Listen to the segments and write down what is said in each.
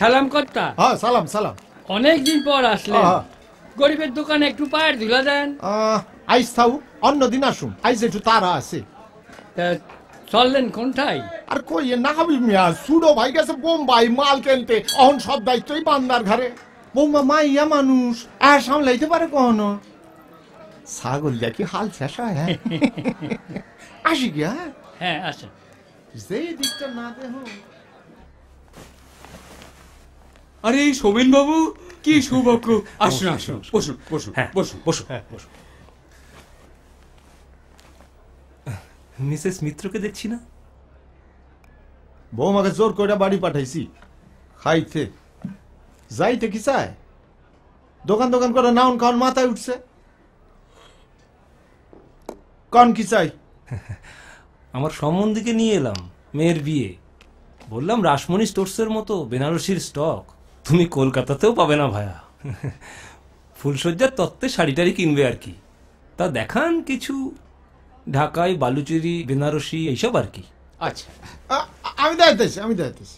সালাম কর্তা হ্যাঁ সালাম সালাম দিন পর আসলে গরিবের দোকানে একটু পায়ের ধুলা দেন আইস থাউ অন্য দিন আসুন আইস একটু তারা আছে চললেন কোনটাই আর কই না হবি মিয়া সুডো ভাই গেছে বোম্বাই মাল কেনতে অহন সব দায়িত্বই বান্দার ঘরে বোম্বা মাইয়া মানুষ আর সামলাইতে পারে কখনো ছাগল দেখি হাল শেষ হয় হ্যাঁ আসি গিয়া হ্যাঁ আচ্ছা যেই দিকটা না দেহ আরে সোমেন বাবু কি সৌভাগ্য আসুন আসুন বসুন বসুন হ্যাঁ বসুন বসুন হ্যাঁ, মিসেস মিত্রকে দেখছি না বউ বৌমাকে জোর করে বাড়ি পাঠাইছি খাইতে যাইতে কি চায় দোকান দোকান করে নাউন কাউন মাথায় উঠছে কন কি চাই আমার সম্বন্ধীকে নিয়ে এলাম মেয়ের বিয়ে বললাম রাসমণি স্টোর্সের মতো বেনারসির স্টক তুমি কলকাতাতেও পাবে না ভায়া ফুলশয্যার তত্ত্বে শাড়ি টাড়ি কিনবে আর কি তা দেখান কিছু ঢাকায় বালুচেরি বেনারসি এইসব আর কি আচ্ছা আমি দেখাতেছি আমি দেখাতেছি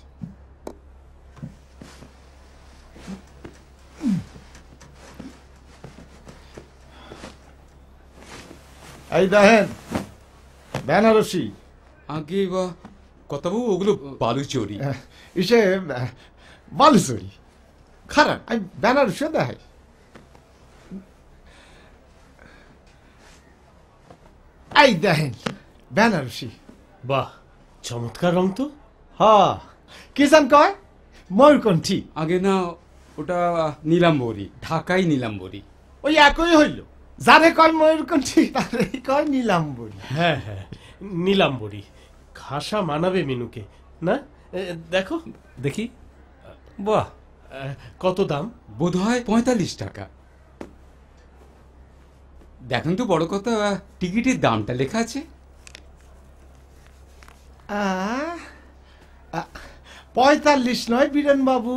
এই দেখেন বেনারসি আগে বা কথা ওগুলো বালুচরি এসে Balsul. Karar. আমি ব্যানার সে দেখাই এই দেখেন বেনারসি বাহ চমৎকার রং তো হা কিষান কয় ময়ূরকণ্ঠী আগে না ওটা নীলাম্বরী ঢাকায় নীলাম্বরী ওই একই হইল যারে কয় ময়ূরকণ্ঠী তারে কয় নীলাম্বরী হ্যাঁ হ্যাঁ নীলাম্বরী খাসা মানাবে মিনুকে না দেখো দেখি বাহ কত দাম বোধ হয় পঁয়তাল্লিশ টাকা দেখেন তো বড় কথা টিকিটের দামটা লেখা আছে পঁয়তাল্লিশ নয় বাবু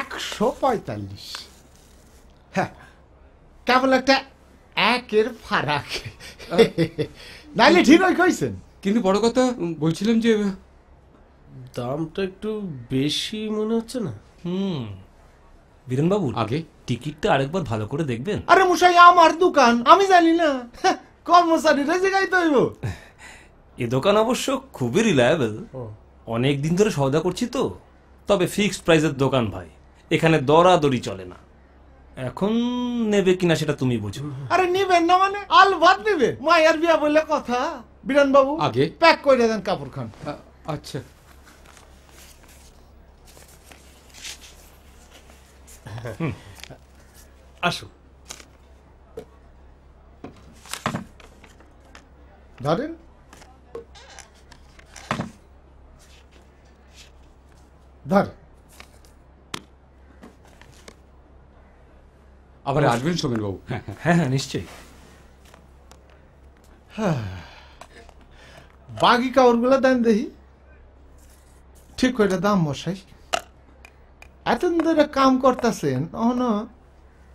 একশো পঁয়তাল্লিশ হ্যাঁ কেবল একটা একের ফারাক নাইলে ঠিক হয় কইছেন কিন্তু বড় কথা বলছিলাম যে দামটা একটু বেশি মনে হচ্ছে না হুম বাবু আগে টিকিটটা আরেকবার ভালো করে দেখবেন আরে মশাই আমার দোকান আমি জানি না হ্যাঁ, কর্মচারীরা তো হইব এ দোকান অবশ্য খুবই রিলায়েবল অনেক দিন ধরে সওদা করছি তো তবে ফিক্সড প্রাইসের দোকান ভাই এখানে দরাদরি চলে না এখন নেবে কিনা সেটা তুমি বুঝো আরে নেবেন না মানে আল ভাত নেবে মায়ের বিয়া বলে কথা বিরান বাবু আগে প্যাক করে দেন কাপড় খান আচ্ছা আসো ধরেন ধর আবার আসবেন সোমেন বাবু হ্যাঁ হ্যাঁ।, হ্যাঁ হ্যাঁ নিশ্চয়ই বাকি কাউরগুলা দেন দেখি ঠিক কয়টা দাম মশাই এতদিন ধরে কাম করতেছেন অহনো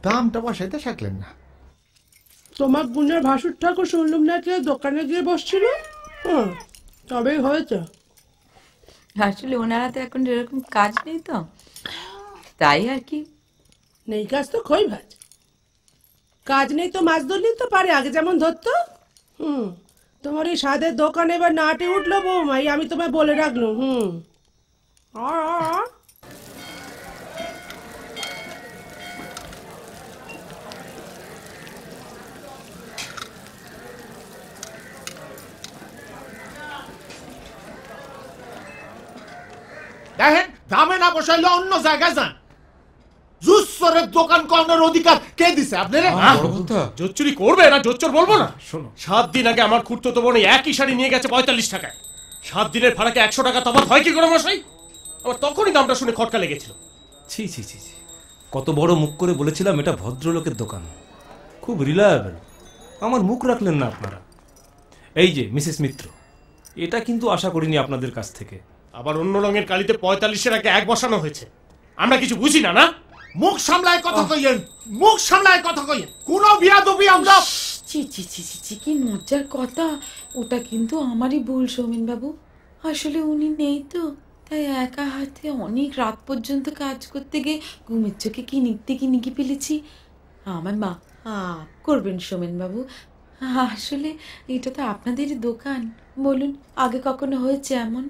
দামটা বসাইতে থাকলেন না তোমার গুণের ভাসুর ঠাকুর শুনলুম না যে দোকানে গিয়ে বসছিল হুম তবেই হয়েছে আসলে ওনারা তো এখন এরকম কাজ নেই তো তাই আর কি নেই কাজ তো খই ভাজ কাজ নেই তো মাছ ধরলি তো পারে আগে যেমন ধরতো হুম তোমার এই সাদের দোকানে এবার নাটে উঠলো বৌমা এই আমি তোমায় বলে রাখলো হুম আ দেখেন দামে না বসাইলে অন্য জায়গায় যান জুসরের দোকান করানোর অধিকার কে দিছে আপনারা হ্যাঁ, জোচ্চুরি করবে না জোচ্চর বলবো না শোনো সাত দিন আগে আমার খুঁড়তো বোন একই শাড়ি নিয়ে গেছে পঁয়তাল্লিশ টাকায় সাত দিনের ভাড়াকে একশো টাকা তফাত হয় কি করে মশাই আমার তখনই দামটা শুনে খটকা লেগেছিল ছি ছি ছি ছি কত বড় মুখ করে বলেছিলাম এটা ভদ্রলোকের দোকান খুব রিলায়েবল আমার মুখ রাখলেন না আপনারা এই যে মিসেস মিত্র এটা কিন্তু আশা করিনি আপনাদের কাছ থেকে আবার অন্য রঙের কালিতে পঁয়তাল্লিশের আগে এক বসানো হয়েছে আমরা কিছু বুঝি না না মুখ সামলায় কথা কই মুখ সামলায় কথা কোন বিয়া দবি আমরা চি চি চি চি চি কি মজার কথা ওটা কিন্তু আমারই ভুল সৌমেন বাবু আসলে উনি নেই তো তাই একা হাতে অনেক রাত পর্যন্ত কাজ করতে গিয়ে ঘুমের চোখে কি নিতে কি নিকি ফেলেছি আমার মা করবেন সোমেন বাবু আসলে এটা তো আপনাদেরই দোকান বলুন আগে কখনো হয়েছে এমন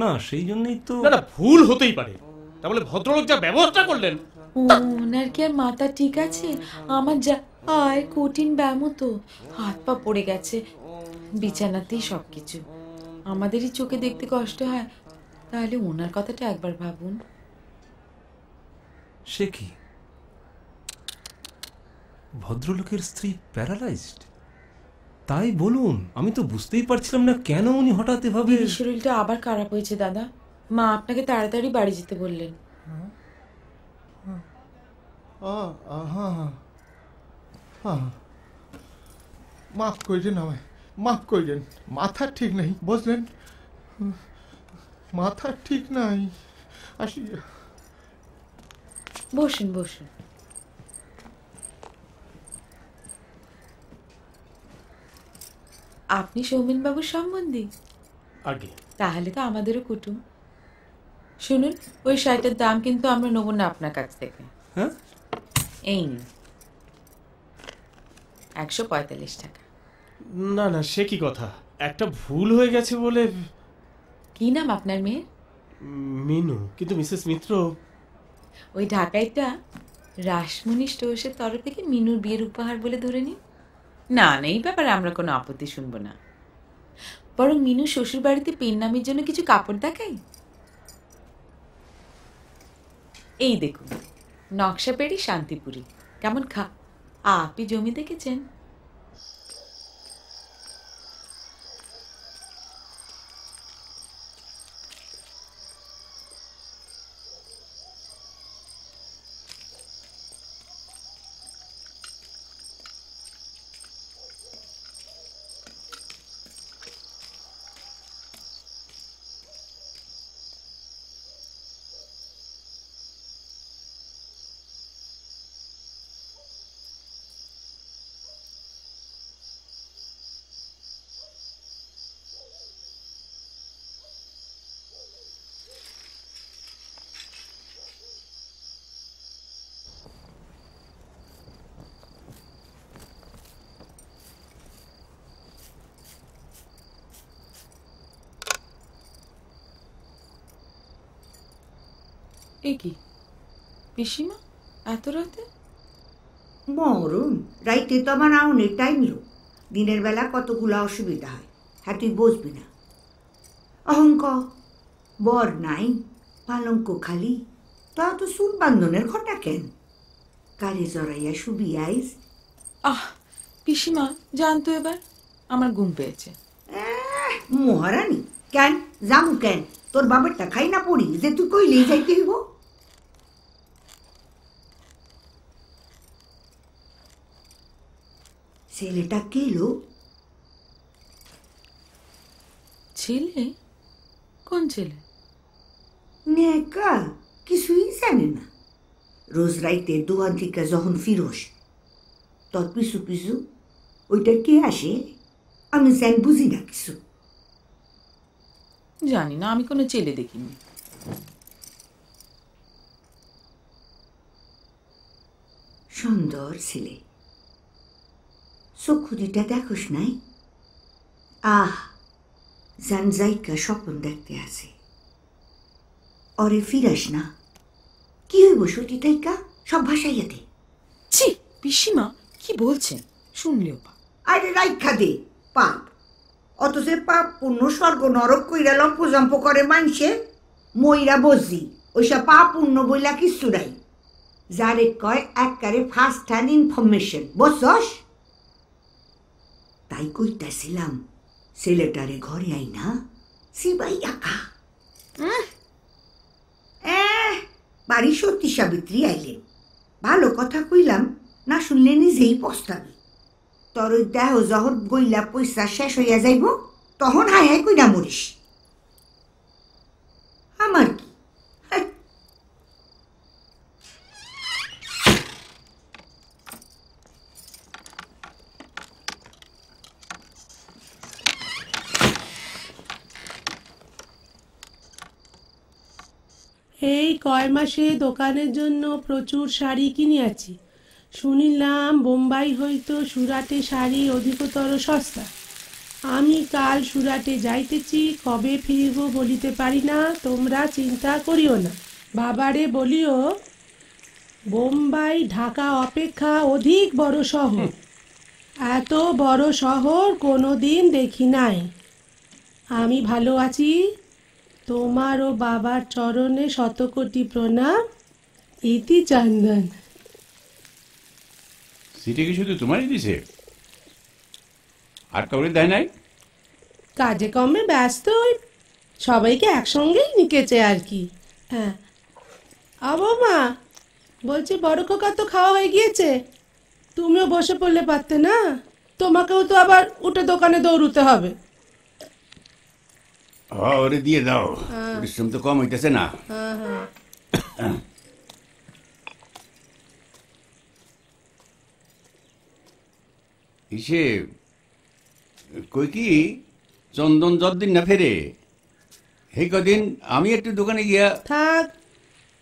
না সেই জন্যই তো না না ভুল হতেই পারে তা বলে ভদ্রলোক যা ব্যবহারটা করলেন ওনার কি আর মাথা ঠিক আছে আমার যা আয় কঠিন ব্যায়ামও তো হাত পা পড়ে গেছে বিছানাতেই সব কিছু আমাদেরই চোখে দেখতে কষ্ট হয় তাহলে ওনার কথাটা একবার ভাবুন সে কি ভদ্রলোকের স্ত্রী প্যারালাইজড তাই বলুন আমি তো বুঝতেই পারছিলাম না কেন উনি হঠাৎ এভাবে শরীরটা আবার খারাপ হয়েছে দাদা মা আপনাকে তাড়াতাড়ি বাড়ি যেতে বললেন মাফ করলেন আমায় মাফ করলেন মাথা ঠিক নাই বুঝলেন মাথা ঠিক নাই আসি বসুন বসুন আপনি সৌমেনবাবুর সম্বন্ধী আগে তাহলে তো আমাদেরও কুটুম শুনুন ওই শাড়িটার দাম কিন্তু আমরা নেব না আপনার কাছ থেকে হ্যাঁ এই একশো পঁয়তাল্লিশ টাকা না না সে কি কথা একটা ভুল হয়ে গেছে বলে কি নাম আপনার মেয়ে মিনু কিন্তু মিসেস মিত্র ওই ঢাকাইটা রাসমণি স্টোর্সের তরফ থেকে মিনুর বিয়ের উপহার বলে ধরে নিন না না এই ব্যাপারে আমরা কোনো আপত্তি শুনবো না বরং মিনু শ্বশুর বাড়িতে পেন নামের জন্য কিছু কাপড় দেখাই এই দেখুন নকশা পেরি শান্তিপুরি কেমন খা আপনি জমি দেখেছেন এ কি পিসিমা এত রাতে মরুন রাইতে তো আমার আউনের টাইম লো দিনের বেলা কতগুলো অসুবিধা হয় হ্যাঁ তুই বসবি না অহংক বর নাই পালঙ্ক খালি তা তো সুর বান্ধনের ঘটা কেন কারে জড়াইয়া শুবি আইস আহ পিসিমা জানতো এবার আমার ঘুম পেয়েছে মহারানী কেন জামু কেন তোর বাবারটা খাই না পড়ি যে তুই কইলেই যাইতে হইব ছেলেটা কে লো ছেলে কোন ছেলে নেকা কিছুই জানে না রোজ রাইতে দোকান থেকে যখন ফিরোস তত পিছু পিছু ওইটা কে আসে আমি জানি বুঝি না কিছু জানি না আমি কোনো ছেলে দেখিনি সুন্দর ছেলে চক্ষু দেখোস নাই আহ জানজাইকা স্বপ্ন দেখতে আছে অরে ফিরাস না কি হইব সতীতাইকা সব ভাসাইয়াতে ছি পিসিমা কি বলছেন শুনলেও পা আরে রাইখা দে পাপ যে পাপ পূর্ণ স্বর্গ নরক কইরা লম্প জম্প করে মানছে মইরা বজি ওইসব পাপ পূর্ণ বইলা কিছু নাই যারে কয় এককারে ফার্স্ট হ্যান্ড ইনফরমেশন বসস তাই কইতাছিলাম ছেলেটারে ঘরে আই না সিবাই আঁকা বাড়ি সত্যি সাবিত্রী আইলেন ভালো কথা কইলাম না শুনলে নিজেই পস্তাবি তোর দেহ জহর গইলা পয়সা শেষ হইয়া যাইব তখন হায় হায় কইনা মরিস আমার কি কয় মাসে দোকানের জন্য প্রচুর শাড়ি কিনিয়াছি শুনিলাম বোম্বাই হইতে সুরাটে শাড়ি অধিকতর সস্তা আমি কাল সুরাটে যাইতেছি কবে ফিরিব বলিতে পারি না তোমরা চিন্তা করিও না বাবারে বলিও বোম্বাই ঢাকা অপেক্ষা অধিক বড় শহর এত বড় শহর কোনো দিন দেখি নাই আমি ভালো আছি তোমার ও বাবার চরণে শতকোটি প্রণাম ইতি চন্দন সিটি কি শুধু তোমারই দিছে আর কাউরে দেয় নাই কাজে কমে ব্যস্ত ওই সবাইকে একসঙ্গেই নিকেছে আর কি হ্যাঁ আবো মা বলছি বড় কোকা তো খাওয়া হয়ে গিয়েছে তুমিও বসে পড়লে পারতে না তোমাকেও তো আবার উঠে দোকানে দৌড়তে হবে ওরে দিয়ে দাও পরিশ্রম তো কম হইতেছে না ইসে কই কি চন্দন যতদিন না ফেরে সেই কদিন আমি একটু দোকানে গিয়া থাক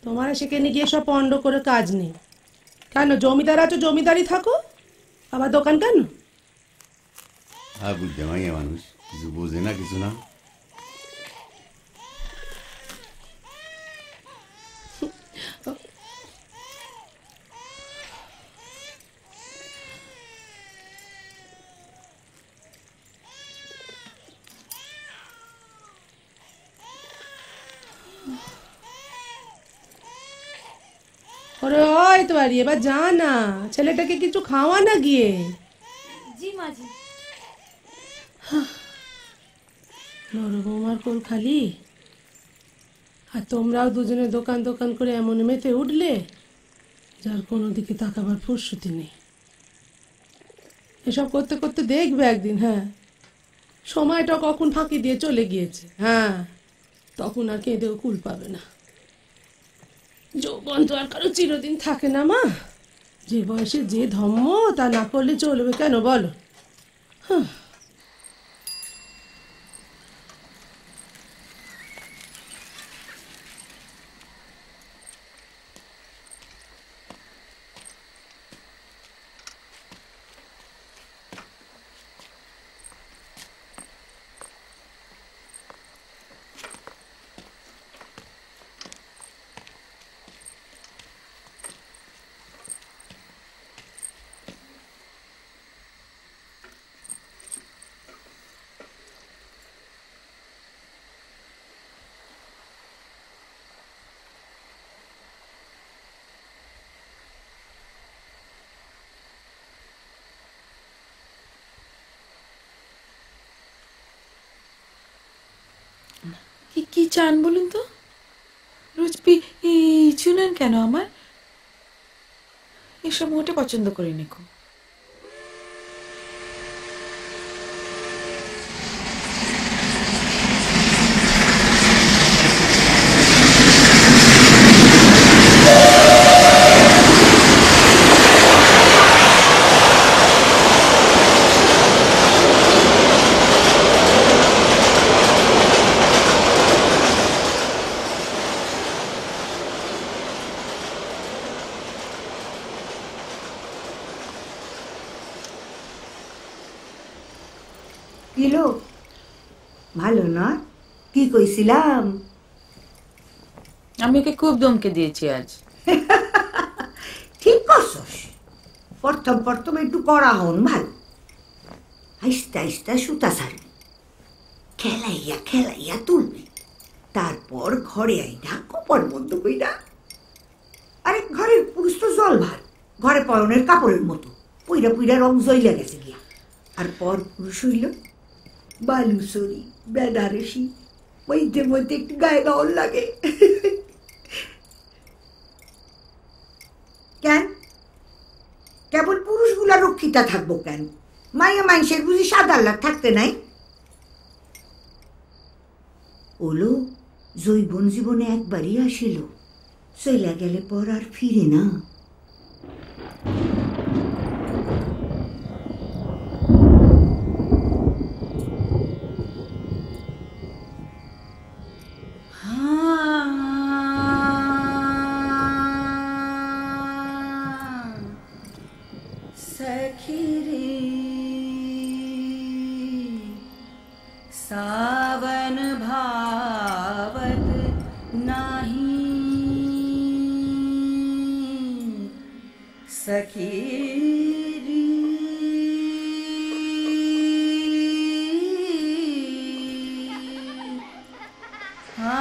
তোমার সেখানে গিয়ে সব পণ্ড করে কাজ নেই কেন জমিদার আছো জমিদারই থাকো আবার দোকান কেন হ্যাঁ বুঝতে মাইয়া মানুষ কিছু বোঝে না কিছু না পারি এবার যা না ছেলেটাকে কিছু খাওয়া না গিয়ে জি কোল খালি আর তোমরাও দুজনে দোকান দোকান করে এমন মেতে উঠলে যার কোনো দিকে তাকাবার ফুরসুতি নেই এসব করতে করতে দেখবে একদিন হ্যাঁ সময়টা কখন ফাঁকি দিয়ে চলে গিয়েছে হ্যাঁ তখন আর কেঁদেও কুল পাবে না যৌবন তো আর কারো চিরদিন থাকে না মা যে বয়সে যে ধর্ম তা না করলে চলবে কেন বলো হ্যাঁ চান বলুন তো রোজ পিছু নেন কেন আমার এসব মোটে পছন্দ করি নিকো ভালো নয় কি কইছিলাম আমি ওকে খুব দমকে দিয়েছি আজ ঠিক করছস প্রথম প্রথম একটু করা হন ভাল আইস্তে আইস্তে সুতা ছাড়বি খেলাইয়া খেলাইয়া তুলবি তারপর ঘরে আইনা কপাল বন্ধ কইরা আরে ঘরের পুরুষ তো জল ভার ঘরে পরনের কাপড়ের মতো পুইরা পুইরা রং জয় লেগেছে গিয়া আর পর পুরুষ হইল বালুসরি বেনারসি ওইদের মধ্যে একটু গায়ে গাওয়ার লাগে কেন কেবল পুরুষগুলা রক্ষিতা থাকবো কেন মায়া মানুষের বুঝি সাদাল্লা থাকতে নাই ওলো জৈবন জীবনে একবারই আসিল চইলা গেলে পর আর ফিরে না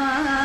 啊。